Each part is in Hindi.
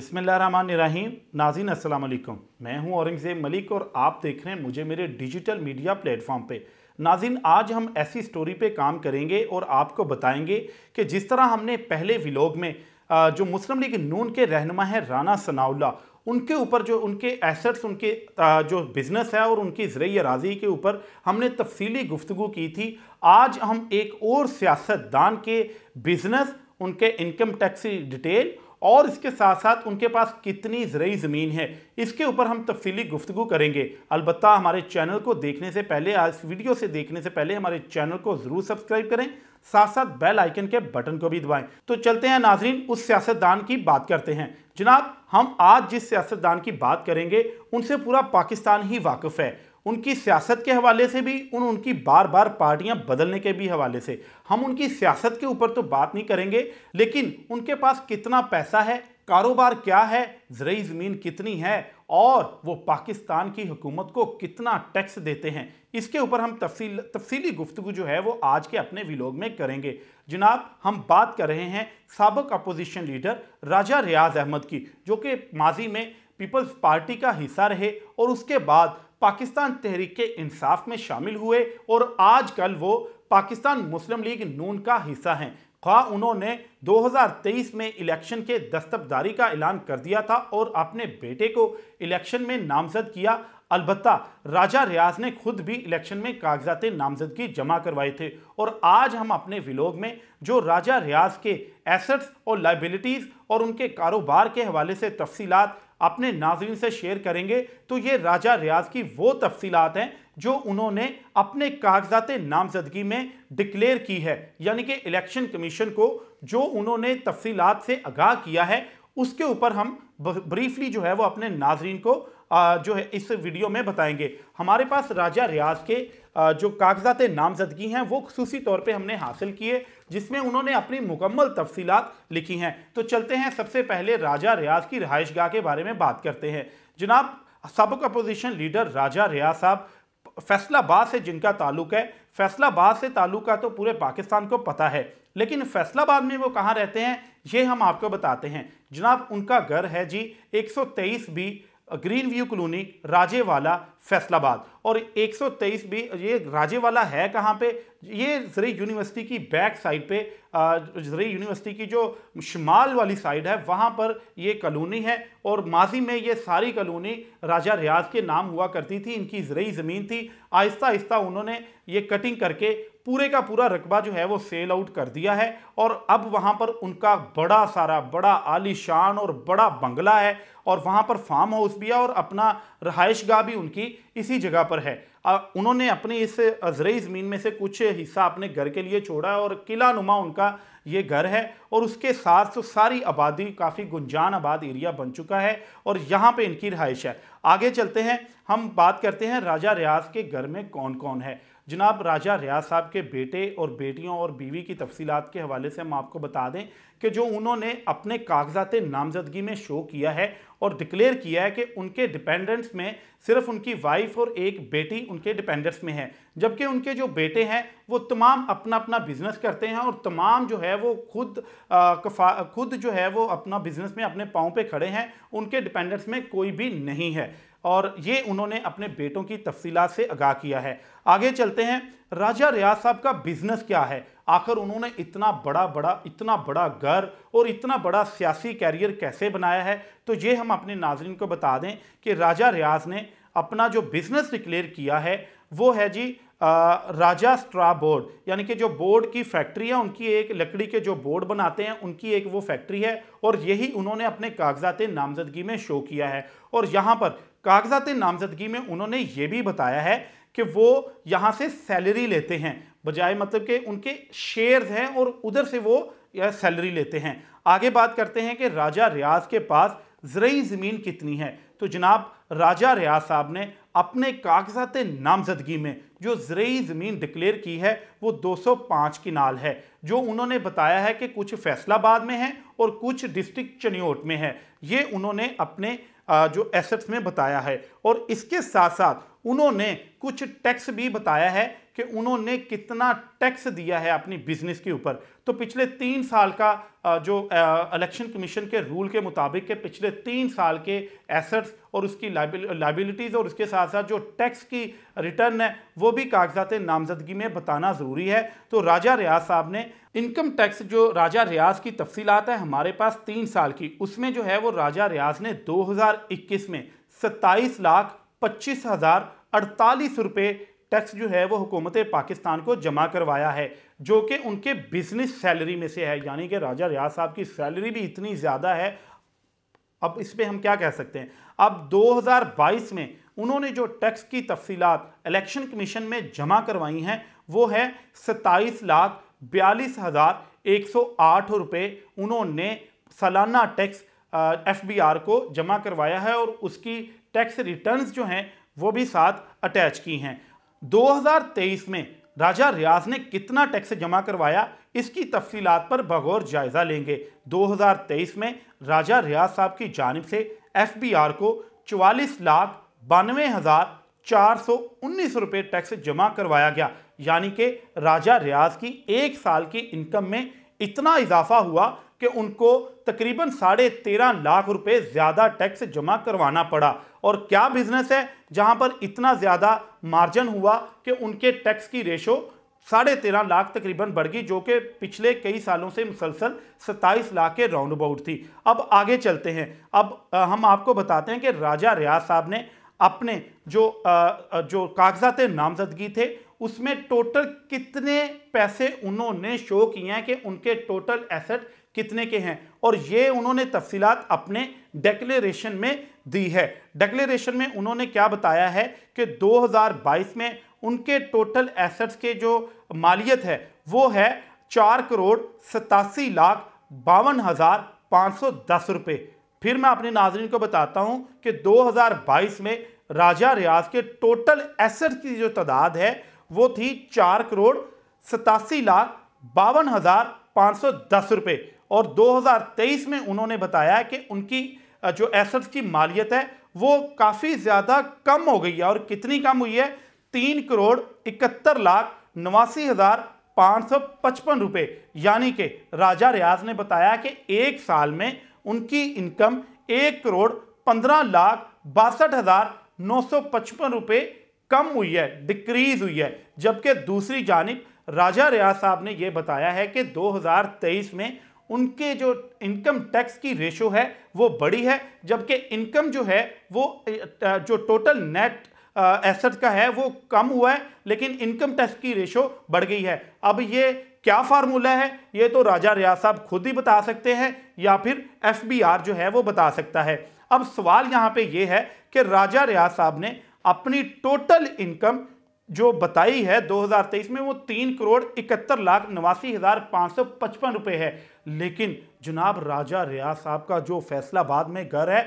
बिसमीम नाजीन असलकम मैं हूं औरंगज़ेब मलिक और आप देख रहे हैं मुझे मेरे डिजिटल मीडिया प्लेटफॉर्म पे नाजिन आज हम ऐसी स्टोरी पे काम करेंगे और आपको बताएंगे कि जिस तरह हमने पहले विलोग में जो मुस्लिम लीग नून के रहनमा हैं राना सनाउल्ला उनके ऊपर जो उनके एसेट्स उनके जो बिज़नेस है और उनकी ज़रिए अराजी के ऊपर हमने तफसीली गुफ्तु की थी आज हम एक और सियासतदान के बिज़नेस उनके इनकम टैक्स डिटेल और इसके साथ साथ उनके पास कितनी ज़रूरी ज़मीन है इसके ऊपर हम तफ्ली गुफ्तु करेंगे अलबत् हमारे चैनल को देखने से पहले आज वीडियो से देखने से पहले हमारे चैनल को ज़रूर सब्सक्राइब करें साथ साथ बेल आइकन के बटन को भी दबाएं तो चलते हैं नाजरीन उस सियासतदान की बात करते हैं जनाब हम आज जिस सियासतदान की बात करेंगे उनसे पूरा पाकिस्तान ही वाकिफ़ है उनकी सियासत के हवाले से भी उन उनकी बार बार पार्टियां बदलने के भी हवाले से हम उनकी सियासत के ऊपर तो बात नहीं करेंगे लेकिन उनके पास कितना पैसा है कारोबार क्या है जरिए ज़मीन कितनी है और वो पाकिस्तान की हुकूमत को कितना टैक्स देते हैं इसके ऊपर हम तफसील तफसीली गुफ्तु जो है वो आज के अपने विलोग में करेंगे जनाब हम बात कर रहे हैं सबक अपोजिशन लीडर राजा रियाज अहमद की जो कि माजी में पीपल्स पार्टी का हिस्सा रहे और उसके बाद पाकिस्तान तहरीक इंसाफ में शामिल हुए और आजकल वो पाकिस्तान मुस्लिम लीग नून का हिस्सा हैं खा उन्होंने 2023 में इलेक्शन के दस्तबदारी का ऐलान कर दिया था और अपने बेटे को इलेक्शन में नामजद किया अलबत् राजा रियाज ने खुद भी इलेक्शन में कागजात नामजदगी जमा करवाए थे और आज हम अपने विलोग में जो राजा रियाज के एसेट्स और लाइबिलिटीज़ और उनके कारोबार के हवाले से तफसीलात अपने नाजरन से शेयर करेंगे तो ये राजा रियाज की वो तफसीलात हैं जो उन्होंने अपने कागजात नामजदगी में डिक्लेयर की है यानी कि इलेक्शन कमीशन को जो उन्होंने तफसीलात से आगाह किया है उसके ऊपर हम ब्रीफली जो है वो अपने नाजरन को जो है इस वीडियो में बताएंगे हमारे पास राजा रियाज के जो कागजात नामजदगी हैं वो खसूसी तौर पर हमने हासिल किए जिसमें उन्होंने अपनी मुकम्मल तफसीलात लिखी हैं तो चलते हैं सबसे पहले राजा रियाज की रहाइश गाह के बारे में बात करते हैं जनाब सबक अपोजिशन लीडर राजा रियाज साहब फैसलाबाद से जिनका ताल्लुक है फैसलाबाद से ताल्लुक का तो पूरे पाकिस्तान को पता है लेकिन फैसलाबाद में वो कहाँ रहते हैं ये हम आपको बताते हैं जनाब उनका घर है G 123 B green view colony Rajewala Faisalabad और 123 भी ये राजेवाला है कहाँ पे ये जरिए यूनिवर्सिटी की बैक साइड पे जरिए यूनिवर्सिटी की जो शुमाल वाली साइड है वहाँ पर ये कॉलोनी है और माजी में ये सारी कॉलोनी राजा रियाज के नाम हुआ करती थी इनकी जरिए ज़मीन थी आहिस्ता आहिस्ता उन्होंने ये कटिंग करके पूरे का पूरा रकबा जो है वो सेल आउट कर दिया है और अब वहाँ पर उनका बड़ा सारा बड़ा आलीशान और बड़ा बंगला है और वहाँ पर फार्म हाउस भी है और अपना रहाइश गाह भी उनकी इसी जगह पर है उन्होंने अपने इस अजरई ज़मीन में से कुछ हिस्सा अपने घर के लिए छोड़ा है और किला नुमा उनका ये घर है और उसके साथ तो सारी आबादी काफ़ी गुंजान आबाद एरिया बन चुका है और यहाँ पे इनकी रहाइश है आगे चलते हैं हम बात करते हैं राजा रियाज के घर में कौन कौन है जनाब राजा रियाज साहब के बेटे और बेटियों और बीवी की तफसीलात के हवाले से हम आपको बता दें कि जो उन्होंने अपने कागजात नामजदगी में शो किया है और डिक्लेयर किया है कि उनके डिपेंडेंट्स में सिर्फ उनकी वाइफ और एक बेटी उनके डिपेंडेंट्स में है जबकि उनके जो बेटे हैं वो तमाम अपना अपना बिजनेस करते हैं और तमाम जो है वो खुद आ, कफा खुद जो है वो अपना बिजनेस में अपने पाँव पर खड़े हैं उनके डिपेंडेंट्स में कोई भी नहीं है और ये उन्होंने अपने बेटों की तफसी से आगाह किया है आगे चलते हैं राजा रियाज साहब का बिजनेस क्या है आखिर उन्होंने इतना बड़ा बड़ा इतना बड़ा घर और इतना बड़ा सियासी कैरियर कैसे बनाया है तो ये हम अपने नाजरन को बता दें कि राजा रियाज ने अपना जो बिज़नेस डिक्लेयर किया है वो है जी आ, राजा स्ट्रा बोर्ड यानी कि जो बोर्ड की फैक्ट्री है उनकी एक लकड़ी के जो बोर्ड बनाते हैं उनकी एक वो फैक्ट्री है और यही उन्होंने अपने कागजात नामजदगी में शो किया है और यहाँ पर कागजात नामजदगी में उन्होंने ये भी बताया है कि वो यहाँ से सैलरी लेते हैं बजाय मतलब कि उनके शेयर्स हैं और उधर से वो सैलरी लेते हैं आगे बात करते हैं कि राजा रियाज के पास ज़रूरी ज़मीन कितनी है तो जनाब राजा रियाज साहब ने अपने कागजात नामजदगी में जो ज़रूरी ज़मीन डिक्लेयर की है वो 205 किनाल है जो उन्होंने बताया है कि कुछ फैसलाबाद में है और कुछ डिस्ट्रिक्ट चनियोट में है ये उन्होंने अपने जो एसेट्स में बताया है और इसके साथ साथ उन्होंने कुछ टैक्स भी बताया है कि उन्होंने कितना टैक्स दिया है अपनी बिजनेस के ऊपर तो पिछले तीन साल का जो इलेक्शन कमीशन के रूल के मुताबिक के पिछले तीन साल के एसेट्स और उसकी लाइबिलिटीज़ और उसके साथ साथ जो टैक्स की रिटर्न है वो भी कागजात नामजदगी में बताना ज़रूरी है तो राजा रियाज साहब ने इनकम टैक्स जो राजा रियाज की तफसीलात है हमारे पास तीन साल की उसमें जो है वो राजा रियाज ने दो में सत्ताईस लाख पच्चीस हज़ार अड़तालीस रुपये टैक्स जो है वो हुकूमत पाकिस्तान को जमा करवाया है जो कि उनके बिजनेस सैलरी में से है यानी कि राजा रियाज साहब की सैलरी भी इतनी ज़्यादा है अब इस पर हम क्या कह सकते हैं अब 2022 में उन्होंने जो टैक्स की तफसीत इलेक्शन कमीशन में जमा करवाई हैं वो है सत्ताईस लाख बयालीस हज़ार एक सौ आठ रुपये उन्होंने सालाना टैक्स एफ को जमा करवाया है और उसकी टैक्स रिटर्न्स जो हैं वो भी साथ अटैच की हैं 2023 में राजा रियाज ने कितना टैक्स जमा करवाया इसकी तफसीलात पर बगौर जायज़ा लेंगे 2023 में राजा रियाज साहब की जानब से एफ को चवालीस लाख बानवे हज़ार चार सौ उन्नीस रुपये टैक्स जमा करवाया गया यानी कि राजा रियाज की एक साल की इनकम में इतना इजाफा हुआ कि उनको तकरीबन साढ़े तेरह लाख रुपए ज़्यादा टैक्स जमा करवाना पड़ा और क्या बिजनेस है जहां पर इतना ज़्यादा मार्जिन हुआ कि उनके टैक्स की रेशो साढ़े तेरह लाख तकरीबन बढ़ गई जो कि पिछले कई सालों से मुसलसल सत्ताईस लाख के राउंड अबाउट थी अब आगे चलते हैं अब हम आपको बताते हैं कि राजा रियाज साहब ने अपने जो जो कागजात नामजदगी थे उसमें टोटल कितने पैसे उन्होंने शो किए हैं कि उनके टोटल एसेट कितने के हैं और ये उन्होंने तफसीलात अपने डेक्लेरेशन में दी है डेक्लेरेशन में उन्होंने क्या बताया है कि 2022 में उनके टोटल एसेट्स के जो मालियत है वो है चार करोड़ सतासी लाख बावन हज़ार पाँच सौ दस रुपये फिर मैं अपने नाजरन को बताता हूँ कि 2022 में राजा रियाज के टोटल एसेट की जो तादाद है वो थी चार करोड़ सतासी लाख बावन हज़ार पाँच सौ दस रुपये और 2023 में उन्होंने बताया कि उनकी जो एसेट्स की मालियत है वो काफ़ी ज़्यादा कम हो गई है और कितनी कम हुई है तीन करोड़ इकहत्तर लाख नवासी हज़ार पाँच सौ पचपन रुपये यानी कि राजा रियाज ने बताया कि एक साल में उनकी इनकम एक करोड़ पंद्रह लाख बासठ हज़ार नौ सौ पचपन रुपये कम हुई है डिक्रीज हुई है जबकि दूसरी जानब राजा रियाज साहब ने यह बताया है कि 2023 में उनके जो इनकम टैक्स की रेशो है वो बड़ी है जबकि इनकम जो है वो जो टोटल नेट एसेट का है वो कम हुआ है लेकिन इनकम टैक्स की रेशो बढ़ गई है अब ये क्या फार्मूला है ये तो राजा रियाज साहब खुद ही बता सकते हैं या फिर एफ जो है वो बता सकता है अब सवाल यहाँ पे ये है कि राजा रियाज साहब ने अपनी टोटल इनकम जो बताई है 2023 में वो तीन करोड़ इकहत्तर लाख नवासी हज़ार पाँच सौ पचपन रुपये है लेकिन जनाब राजा रियाज साहब का जो फैसलाबाद में घर है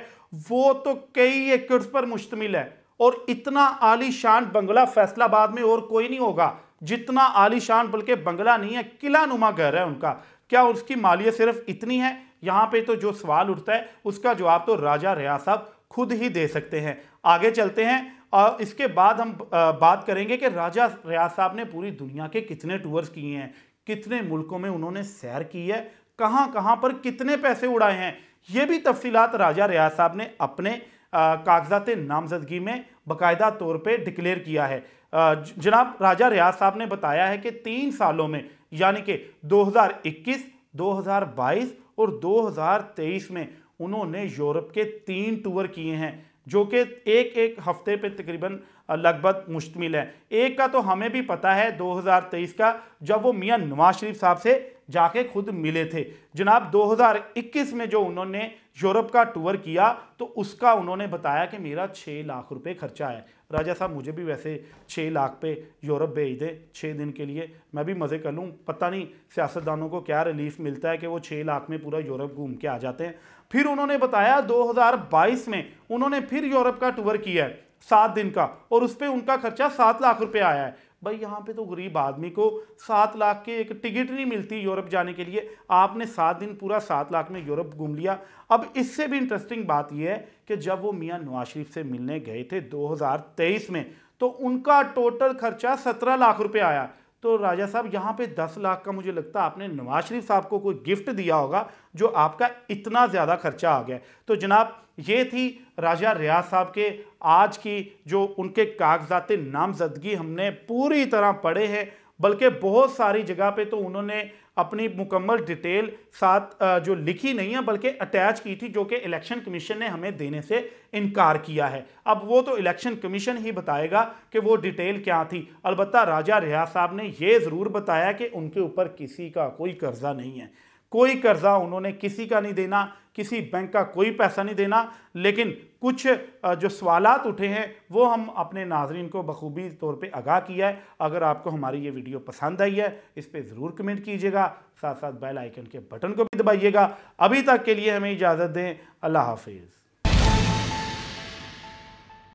वो तो कई एकड़ पर मुश्तमिल है और इतना आलीशान बंगला फैसलाबाद में और कोई नहीं होगा जितना आलीशान बल्कि बंगला नहीं है किला नुमा घर है उनका क्या उसकी मालियत सिर्फ इतनी है यहाँ पे तो जो सवाल उठता है उसका जवाब तो राजा रियाज साहब खुद ही दे सकते हैं आगे चलते हैं और इसके बाद हम बात करेंगे कि राजा रियाज साहब ने पूरी दुनिया के कितने टूर्स किए हैं कितने मुल्कों में उन्होंने सैर की है कहाँ कहाँ पर कितने पैसे उड़ाए हैं ये भी तफसीत राजा रियाज साहब ने अपने कागजात नामजदगी में बाकायदा तौर पर डिक्लेयर किया है जनाब राजा रियाज साहब ने बताया है कि तीन सालों में यानी कि 2021, 2022 और 2023 में उन्होंने यूरोप के तीन टूर किए हैं जो कि एक एक हफ्ते पे तकरीबन लगभग मुश्तमिल है एक का तो हमें भी पता है 2023 का जब वो मियां नवाज शरीफ साहब से जाके खुद मिले थे जनाब 2021 में जो उन्होंने यूरोप का टूर किया तो उसका उन्होंने बताया कि मेरा छः लाख रुपए खर्चा है राजा साहब मुझे भी वैसे छः लाख पे यूरोप भेज दे छः दिन के लिए मैं भी मज़े कर लूँ पता नहीं सियासतदानों को क्या रिलीफ मिलता है कि वो छः लाख में पूरा यूरोप घूम के आ जाते हैं फिर उन्होंने बताया दो में उन्होंने फिर यूरोप का टूर किया है सात दिन का और उस पर उनका खर्चा सात लाख रुपये आया है भाई यहाँ पे तो गरीब आदमी को सात लाख के एक टिकट नहीं मिलती यूरोप जाने के लिए आपने सात दिन पूरा सात लाख में यूरोप घूम लिया अब इससे भी इंटरेस्टिंग बात यह है कि जब वो मियाँ नवाज शरीफ से मिलने गए थे 2023 में तो उनका टोटल खर्चा सत्रह लाख रुपये आया तो राजा साहब यहाँ पे दस लाख का मुझे लगता है आपने नवाज शरीफ साहब को कोई गिफ्ट दिया होगा जो आपका इतना ज़्यादा खर्चा आ गया तो जनाब ये थी राजा रियाज साहब के आज की जो उनके कागजात नामजदगी हमने पूरी तरह पढ़े हैं बल्कि बहुत सारी जगह पे तो उन्होंने अपनी मुकम्मल डिटेल साथ जो लिखी नहीं है बल्कि अटैच की थी जो कि इलेक्शन कमीशन ने हमें देने से इनकार किया है अब वो तो इलेक्शन कमीशन ही बताएगा कि वो डिटेल क्या थी अलबत् राजा रिया साहब ने यह ज़रूर बताया कि उनके ऊपर किसी का कोई कर्जा नहीं है कोई कर्जा उन्होंने किसी का नहीं देना किसी बैंक का कोई पैसा नहीं देना लेकिन कुछ जो सवालत उठे हैं वो हम अपने नाजरन को बखूबी तौर पे आगाह किया है अगर आपको हमारी ये वीडियो पसंद आई है इस पर ज़रूर कमेंट कीजिएगा साथ साथ बेल आइकन के बटन को भी दबाइएगा अभी तक के लिए हमें इजाज़त दें अल्लाह हाफिज़